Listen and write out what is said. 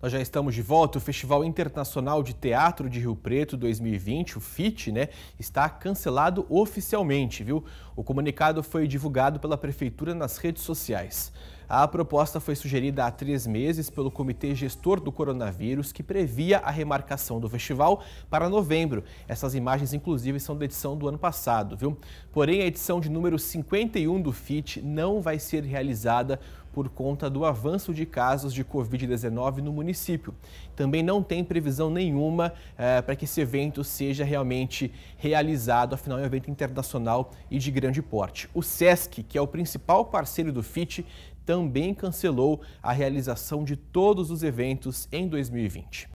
Nós já estamos de volta. O Festival Internacional de Teatro de Rio Preto 2020, o FIT, né, está cancelado oficialmente, viu? O comunicado foi divulgado pela prefeitura nas redes sociais. A proposta foi sugerida há três meses pelo Comitê Gestor do Coronavírus, que previa a remarcação do festival para novembro. Essas imagens, inclusive, são da edição do ano passado, viu? Porém, a edição de número 51 do FIT não vai ser realizada por conta do avanço de casos de Covid-19 no município. Também não tem previsão nenhuma eh, para que esse evento seja realmente realizado, afinal, é um evento internacional e de grande porte. O SESC, que é o principal parceiro do FIT, também cancelou a realização de todos os eventos em 2020.